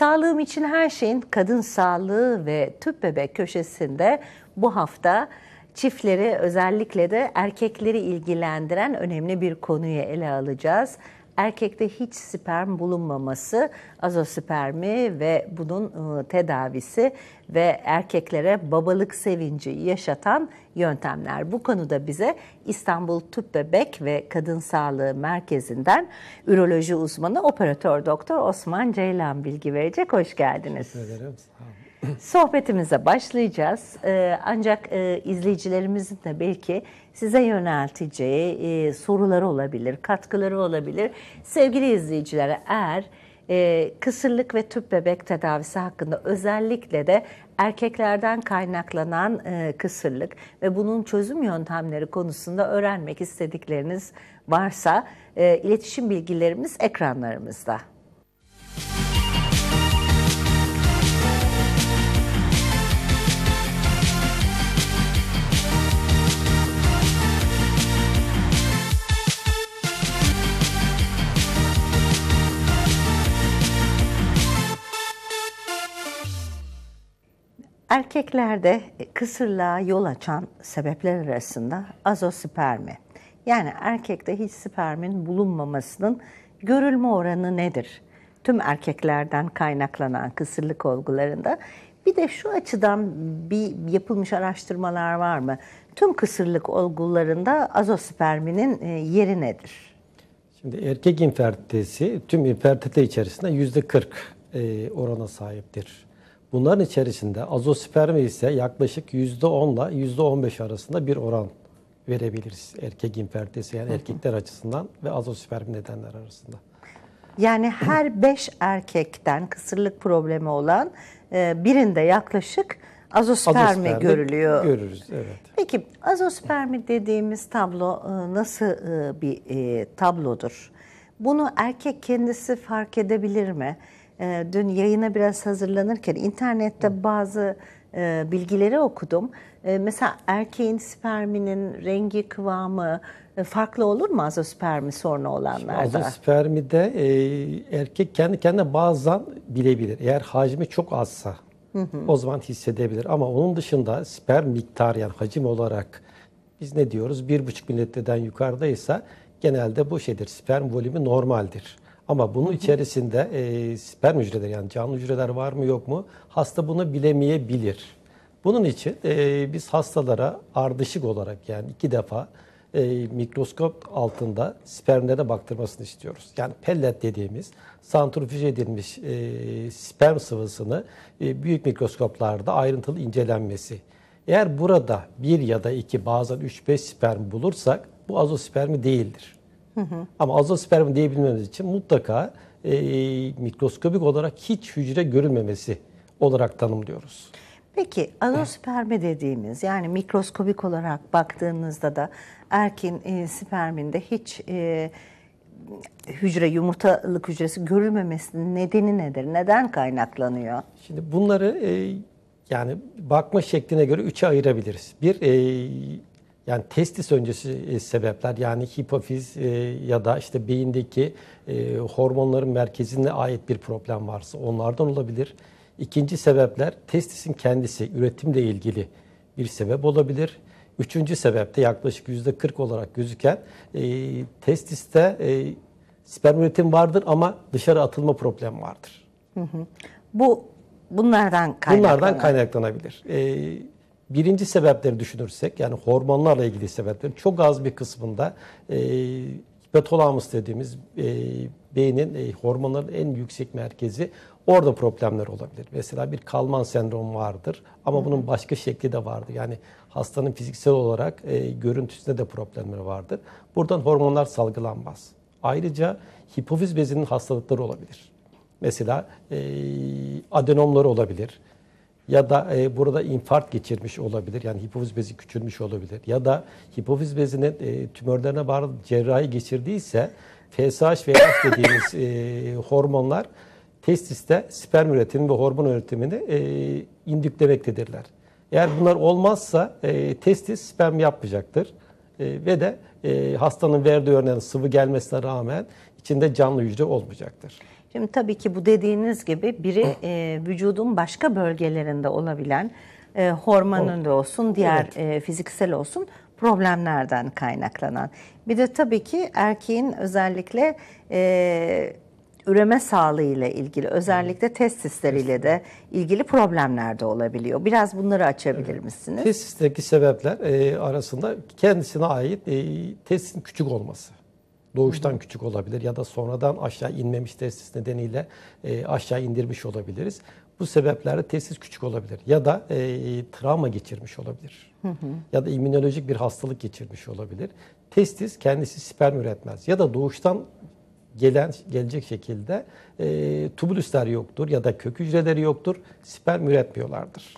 Sağlığım için her şeyin kadın sağlığı ve tüp bebek köşesinde bu hafta çiftleri özellikle de erkekleri ilgilendiren önemli bir konuyu ele alacağız. Erkekte hiç sperm bulunmaması azospermi ve bunun e, tedavisi ve erkeklere babalık sevinci yaşatan yöntemler. Bu konuda bize İstanbul Tüp Bebek ve Kadın Sağlığı Merkezi'nden üroloji uzmanı operatör doktor Osman Ceylan bilgi verecek. Hoş geldiniz. Teşekkür ederim. Sohbetimize başlayacağız. E, ancak e, izleyicilerimizin de belki size yönelteceği e, soruları olabilir, katkıları olabilir. Sevgili izleyicilere eğer e, kısırlık ve tüp bebek tedavisi hakkında özellikle de erkeklerden kaynaklanan e, kısırlık ve bunun çözüm yöntemleri konusunda öğrenmek istedikleriniz varsa e, iletişim bilgilerimiz ekranlarımızda. Erkeklerde kısırlığa yol açan sebepler arasında azospermi yani erkekte hiç spermin bulunmamasının görülme oranı nedir? Tüm erkeklerden kaynaklanan kısırlık olgularında bir de şu açıdan bir yapılmış araştırmalar var mı? Tüm kısırlık olgularında azosperminin e, yeri nedir? Şimdi erkek infertilitesi tüm infertite içerisinde yüzde 40 e, orana sahiptir. Bunların içerisinde azospermi ise yaklaşık %10 ile %15 arasında bir oran verebiliriz erkek infertilitesi yani erkekler açısından ve azosperm nedenler arasında. Yani her 5 erkekten kısırlık problemi olan e, birinde yaklaşık azospermi, azospermi görülüyor. Görürüz evet. Peki azospermi dediğimiz tablo e, nasıl e, bir tablodur? Bunu erkek kendisi fark edebilir mi? Ee, dün yayına biraz hazırlanırken internette bazı e, bilgileri okudum. Ee, mesela erkeğin sperminin rengi, kıvamı e, farklı olur mu azospermi sorunu olanlarda? Azospermide e, erkek kendi kendine bazen bilebilir. Eğer hacmi çok azsa hı hı. o zaman hissedebilir. Ama onun dışında sperm miktarı yani hacim olarak biz ne diyoruz? 1,5 mililitreden yukarıdaysa genelde bu şeydir. Sperm volümü normaldir. Ama bunun içerisinde e, sperm hücreleri yani canlı hücreler var mı yok mu hasta bunu bilemeyebilir. Bunun için e, biz hastalara ardışık olarak yani iki defa e, mikroskop altında spermlere baktırmasını istiyoruz. Yani pellet dediğimiz santrifüje edilmiş e, sperm sıvısını e, büyük mikroskoplarda ayrıntılı incelenmesi. Eğer burada bir ya da iki bazen üç beş sperm bulursak bu azospermi değildir. Hı hı. Ama azosperm diyebilmemiz için mutlaka e, mikroskobik olarak hiç hücre görünmemesi olarak tanımlıyoruz. Peki azosperme dediğimiz yani mikroskobik olarak baktığınızda da erkin e, sperminde hiç e, hücre yumurtalık hücresi görülmemesinin nedeni nedir? Neden kaynaklanıyor? Şimdi bunları e, yani bakma şekline göre üçe ayırabiliriz. Bir e, yani testis öncesi e, sebepler yani hipofiz e, ya da işte beyindeki e, hormonların merkezine ait bir problem varsa onlardan olabilir. İkinci sebepler testisin kendisi üretimle ilgili bir sebep olabilir. Üçüncü sebep de yaklaşık yüzde 40 olarak gözüken testiste sperm üretim vardır ama dışarı atılma problemi vardır. Hı hı. Bu bunlardan kaynaklanabilir. Bunlardan kaynaklanabilir. E, birinci sebepleri düşünürsek yani hormonlarla ilgili sebeplerin çok az bir kısmında e, hipotalamus dediğimiz e, beynin e, hormonların en yüksek merkezi orada problemler olabilir. Mesela bir kalman sendromu vardır ama Hı. bunun başka şekli de vardır. Yani hastanın fiziksel olarak e, görüntüsünde de problemler vardır. Buradan hormonlar salgılanmaz. Ayrıca hipofiz bezinin hastalıkları olabilir. Mesela e, adenomları olabilir ya da e, burada infarkt geçirmiş olabilir. Yani hipofiz bezi küçülmüş olabilir. Ya da hipofiz bezinin e, tümörlerine bağlı cerrahi geçirdiyse FSH ve LH dediğimiz e, hormonlar testiste sperm üretimi ve hormon üretimini e, indüklemektedirler. Eğer bunlar olmazsa e, testis sperm yapmayacaktır. E, ve de e, hastanın verdiği örneğin sıvı gelmesine rağmen içinde canlı hücre olmayacaktır. Şimdi tabii ki bu dediğiniz gibi biri e, vücudun başka bölgelerinde olabilen e, hormonun da olsun, diğer evet. e, fiziksel olsun problemlerden kaynaklanan. Bir de tabii ki erkeğin özellikle e, üreme sağlığı ile ilgili özellikle testisleriyle de ilgili problemler de olabiliyor. Biraz bunları açabilir evet. misiniz? Testisteki sebepler e, arasında kendisine ait e, testin küçük olması doğuştan küçük olabilir ya da sonradan aşağı inmemiş testis nedeniyle e, aşağı indirmiş olabiliriz. Bu sebeplerle testis küçük olabilir ya da e, travma geçirmiş olabilir hı hı. ya da immünolojik bir hastalık geçirmiş olabilir. Testis kendisi sperm üretmez ya da doğuştan gelen gelecek şekilde e, tubülüsler yoktur ya da kök hücreleri yoktur sperm üretmiyorlardır.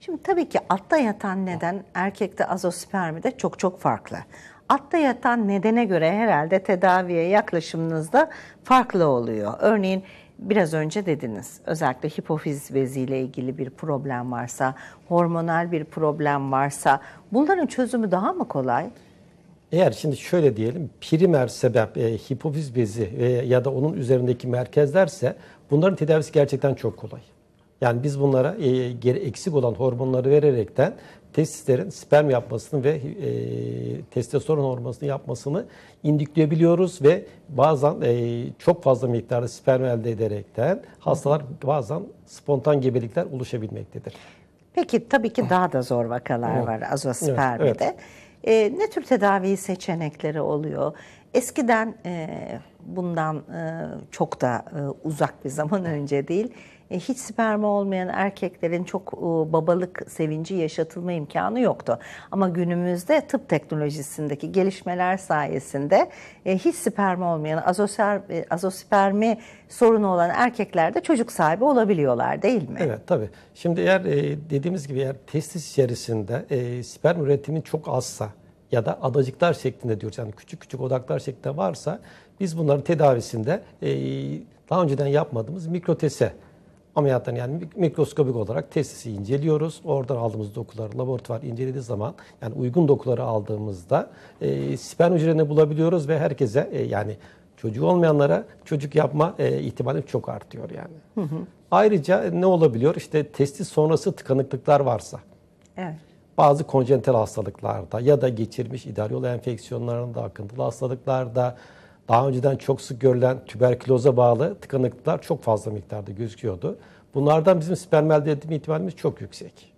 Şimdi tabii ki altta yatan neden erkekte azospermide çok çok farklı altta yatan nedene göre herhalde tedaviye yaklaşımınızda farklı oluyor. Örneğin biraz önce dediniz özellikle hipofiz beziyle ilgili bir problem varsa, hormonal bir problem varsa bunların çözümü daha mı kolay? Eğer şimdi şöyle diyelim primer sebep e, hipofiz bezi e, ya da onun üzerindeki merkezlerse bunların tedavisi gerçekten çok kolay. Yani biz bunlara e, geri, eksik olan hormonları vererekten testislerin sperm yapmasını ve e, testosteron hormonunu yapmasını indikleyebiliyoruz ve bazen e, çok fazla miktarda sperm elde ederekten hastalar bazen spontan gebelikler oluşabilmektedir. Peki tabii ki daha da zor vakalar var azospermide. Evet, evet. E, ne tür tedavi seçenekleri oluyor? Eskiden e, bundan e, çok da e, uzak bir zaman önce değil e, hiç sperma olmayan erkeklerin çok e, babalık sevinci yaşatılma imkanı yoktu. Ama günümüzde tıp teknolojisindeki gelişmeler sayesinde e, hiç sperma olmayan azoser, azospermi sorunu olan erkekler de çocuk sahibi olabiliyorlar değil mi? Evet tabii. Şimdi eğer dediğimiz gibi eğer testis içerisinde sperm üretimi çok azsa ya da adacıklar şeklinde diyoruz. Yani küçük küçük odaklar şeklinde varsa biz bunların tedavisinde daha önceden yapmadığımız mikrotese ameliyattan yani mikroskobik olarak testisi inceliyoruz. Oradan aldığımız dokuları laboratuvar incelediği zaman yani uygun dokuları aldığımızda e, sperm hücrelerini bulabiliyoruz ve herkese e, yani çocuk olmayanlara çocuk yapma e, ihtimali çok artıyor yani. Hı hı. Ayrıca ne olabiliyor? İşte testi sonrası tıkanıklıklar varsa. Evet. Bazı konjenital hastalıklarda ya da geçirmiş idari yol enfeksiyonlarında, akıntılı hastalıklarda, daha önceden çok sık görülen tüberküloza bağlı tıkanıklıklar çok fazla miktarda gözüküyordu. Bunlardan bizim sperm elde etme ihtimalimiz çok yüksek.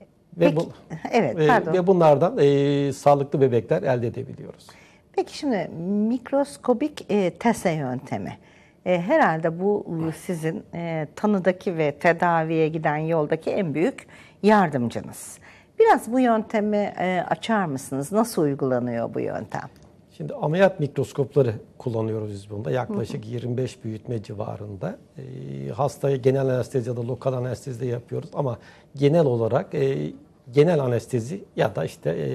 Ve, Peki, bu, evet, e, ve bunlardan e, sağlıklı bebekler elde edebiliyoruz. Peki şimdi mikroskobik e, tese yöntemi. E, herhalde bu sizin e, tanıdaki ve tedaviye giden yoldaki en büyük yardımcınız. Biraz bu yöntemi e, açar mısınız? Nasıl uygulanıyor bu yöntem? Şimdi ameliyat mikroskopları kullanıyoruz biz bunda. Yaklaşık hı hı. 25 büyütme civarında. E, hastayı genel anestezi ya da lokal anestezide yapıyoruz ama genel olarak e, genel anestezi ya da işte e,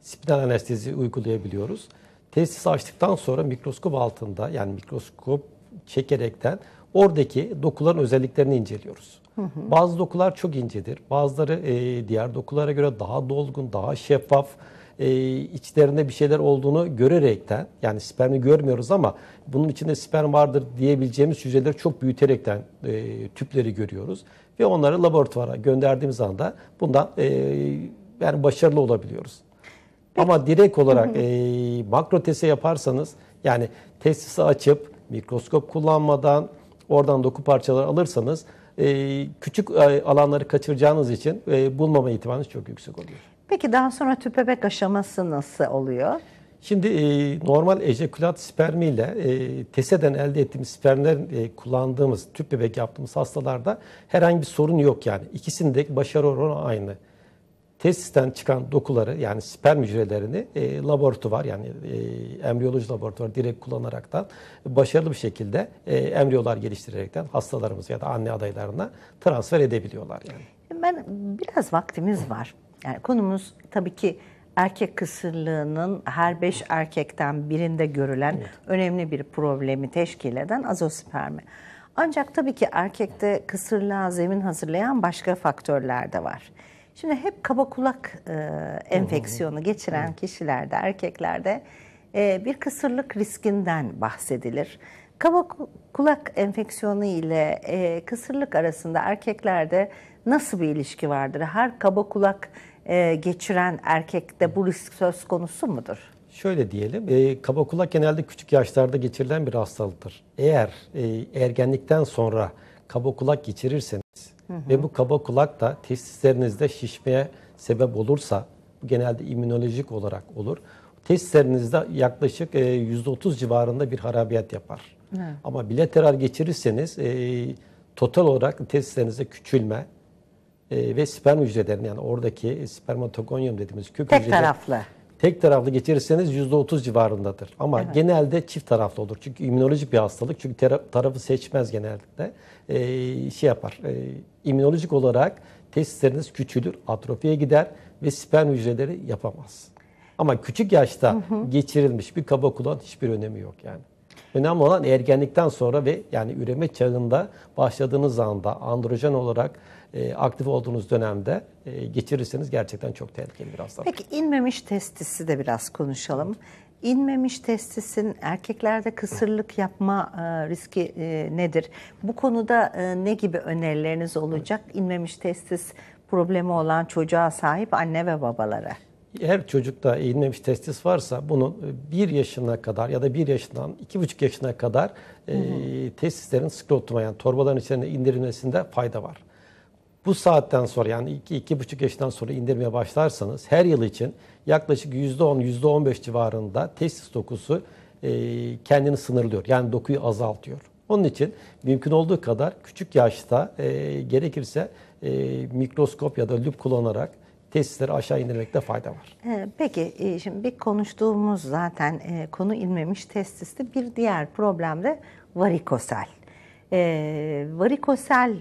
spinal anestezi uygulayabiliyoruz. Tesis açtıktan sonra mikroskop altında yani mikroskop çekerekten oradaki dokuların özelliklerini inceliyoruz. Hı hı. Bazı dokular çok incedir. Bazıları e, diğer dokulara göre daha dolgun, daha şeffaf e, içlerinde bir şeyler olduğunu görerekten yani spermi görmüyoruz ama bunun içinde sperm vardır diyebileceğimiz hücreleri çok büyüterekten e, tüpleri görüyoruz. Ve onları laboratuvara gönderdiğimiz anda bundan e, yani başarılı olabiliyoruz. Peki. Ama direkt olarak hı e, makro testi yaparsanız yani testisi açıp mikroskop kullanmadan oradan doku parçaları alırsanız e, küçük e, alanları kaçıracağınız için e, bulmama ihtimaliniz çok yüksek oluyor. Peki daha sonra tüpebek aşaması nasıl oluyor? Şimdi e, normal ejekulat spermi ile e, teseden elde ettiğimiz spermler e, kullandığımız tüp bebek yaptığımız hastalarda herhangi bir sorun yok yani. İkisindeki başarı oranı aynı. Testisten çıkan dokuları yani sperm hücrelerini e, laboratuvar yani e, embriyoloji laboratuvarı direkt da başarılı bir şekilde e, embriyolar geliştirerekten hastalarımız ya da anne adaylarına transfer edebiliyorlar yani. Ben biraz vaktimiz var. Yani konumuz tabii ki erkek kısırlığının her beş erkekten birinde görülen evet. önemli bir problemi teşkil eden azospermi. Ancak tabii ki erkekte kısırlığa zemin hazırlayan başka faktörler de var. Şimdi hep kaba kulak e, enfeksiyonu geçiren kişilerde, erkeklerde e, bir kısırlık riskinden bahsedilir. Kaba kulak enfeksiyonu ile e, kısırlık arasında erkeklerde nasıl bir ilişki vardır? Her kaba kulak e, geçiren erkekte bu risk söz konusu mudur? Şöyle diyelim, e, kaba kulak genelde küçük yaşlarda geçirilen bir hastalıktır. Eğer e, ergenlikten sonra kaba kulak geçirirseniz hı hı. ve bu kaba kulak da testislerinizde şişmeye sebep olursa, bu genelde immünolojik olarak olur. Testislerinizde yaklaşık e, %30 civarında bir harabiyat yapar. Hı. Ama bilateral geçirirseniz e, total olarak testislerinizde küçülme, ee, ve sperm hücrelerini yani oradaki spermatokonyum dediğimiz kök hücreleri Tek hücreleri, taraflı. Tek taraflı geçirirseniz %30 civarındadır. Ama evet. genelde çift taraflı olur. Çünkü immünolojik bir hastalık. Çünkü tarafı seçmez genellikle. E, şey yapar. E, immünolojik olarak testisleriniz küçülür, atrofiye gider ve sperm hücreleri yapamaz. Ama küçük yaşta hı hı. geçirilmiş bir kaba kulağın hiçbir önemi yok yani. Önemli olan ergenlikten sonra ve yani üreme çağında başladığınız anda androjen olarak e, aktif olduğunuz dönemde e, geçirirseniz gerçekten çok tehlikeli bir hastalık. Peki inmemiş testisi de biraz konuşalım. İnmemiş testisin erkeklerde kısırlık yapma e, riski e, nedir? Bu konuda e, ne gibi önerileriniz olacak? İnmemiş testis problemi olan çocuğa sahip anne ve babalara her çocukta eğilmemiş testis varsa bunun e, bir yaşına kadar ya da bir yaşından iki buçuk yaşına kadar E, testislerin sklerotuma yani torbaların içine indirilmesinde fayda var. Bu saatten sonra yani iki, iki buçuk yaşından sonra indirmeye başlarsanız her yıl için yaklaşık yüzde on, yüzde on beş civarında testis dokusu e, kendini sınırlıyor. Yani dokuyu azaltıyor. Onun için mümkün olduğu kadar küçük yaşta e, gerekirse e, mikroskop ya da lüp kullanarak tesisleri aşağı indirmekte fayda var. Ee, peki e, şimdi bir konuştuğumuz zaten e, konu ilmemiş testiste bir diğer problem de varikosel. Ee, varikosel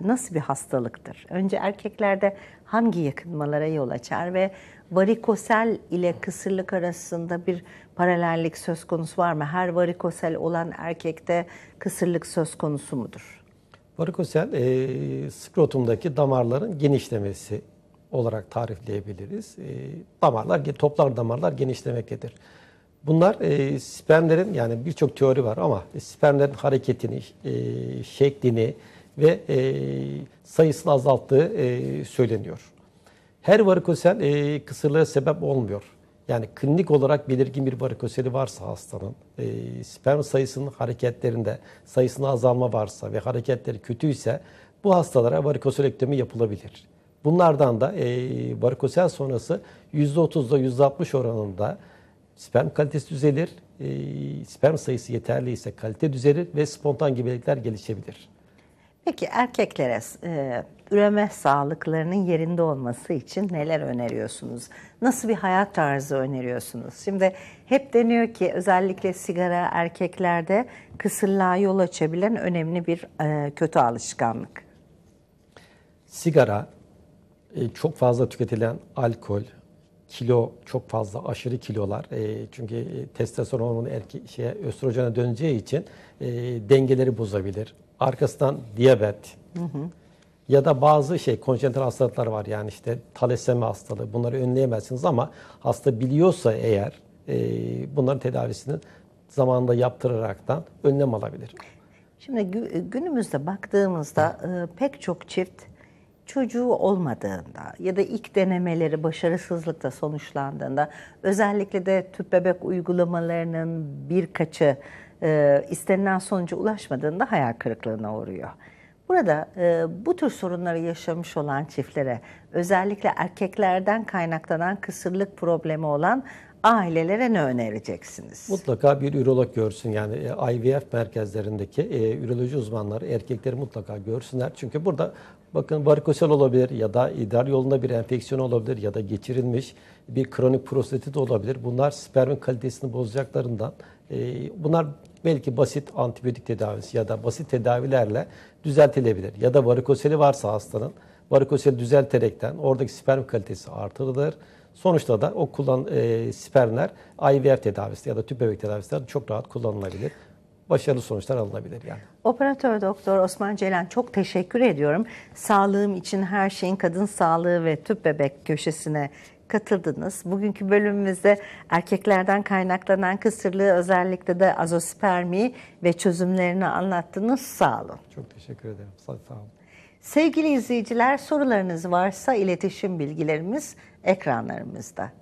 nasıl bir hastalıktır? Önce erkeklerde hangi yakınmalara yol açar ve varikosel ile kısırlık arasında bir paralellik söz konusu var mı? Her varikosel olan erkekte kısırlık söz konusu mudur? Varikosel e, skrotumdaki damarların genişlemesi olarak tarifleyebiliriz. E, damarlar, toplar damarlar genişlemektedir. Bunlar e, spermlerin yani birçok teori var ama spermlerin hareketini, e, şeklini ve e, sayısını azalttığı e, söyleniyor. Her varikosel e, kısırlığa sebep olmuyor. Yani klinik olarak belirgin bir varikoseli varsa hastanın, e, sperm sayısının hareketlerinde sayısına azalma varsa ve hareketleri kötüyse bu hastalara varikoselektomi yapılabilir. Bunlardan da e, varikosel sonrası %30'da %60 oranında sperm kalitesi düzelir. E, sperm sayısı yeterli ise kalite düzelir ve spontan gebelikler gelişebilir. Peki erkeklere e, üreme sağlıklarının yerinde olması için neler öneriyorsunuz? Nasıl bir hayat tarzı öneriyorsunuz? Şimdi hep deniyor ki özellikle sigara erkeklerde kısırlığa yol açabilen önemli bir e, kötü alışkanlık. Sigara, e, çok fazla tüketilen alkol, kilo çok fazla aşırı kilolar e, çünkü e, testosteron hormonu erke şeye östrojene döneceği için e, dengeleri bozabilir. Arkasından diyabet. Hı hı. Ya da bazı şey konjenital hastalıklar var yani işte talasemi hastalığı bunları önleyemezsiniz ama hasta biliyorsa eğer e, bunların tedavisini zamanında yaptıraraktan önlem alabilir. Şimdi günümüzde baktığımızda e, pek çok çift çocuğu olmadığında ya da ilk denemeleri başarısızlıkla sonuçlandığında özellikle de tüp bebek uygulamalarının birkaçı e, istenilen sonuca ulaşmadığında hayal kırıklığına uğruyor. Burada e, bu tür sorunları yaşamış olan çiftlere özellikle erkeklerden kaynaklanan kısırlık problemi olan ailelere ne önereceksiniz? Mutlaka bir ürolog görsün. Yani e, IVF merkezlerindeki e, üroloji uzmanları erkekleri mutlaka görsünler. Çünkü burada bakın varikosel olabilir ya da idrar yolunda bir enfeksiyon olabilir ya da geçirilmiş bir kronik prostatit olabilir. Bunlar spermin kalitesini bozacaklarından e, bunlar belki basit antibiyotik tedavisi ya da basit tedavilerle düzeltilebilir. Ya da varikoseli varsa hastanın varikoseli düzelterekten oradaki sperm kalitesi artırılır Sonuçta da o kullan e, spermler IVF tedavisi ya da tüp bebek tedavisi de çok rahat kullanılabilir başarılı sonuçlar alınabilir yani. Operatör Doktor Osman Ceylan çok teşekkür ediyorum. Sağlığım için her şeyin kadın sağlığı ve tüp bebek köşesine katıldınız. Bugünkü bölümümüzde erkeklerden kaynaklanan kısırlığı özellikle de azospermi ve çözümlerini anlattınız. Sağ olun. Çok teşekkür ederim. Sağ, sağ olun. Sevgili izleyiciler sorularınız varsa iletişim bilgilerimiz ekranlarımızda.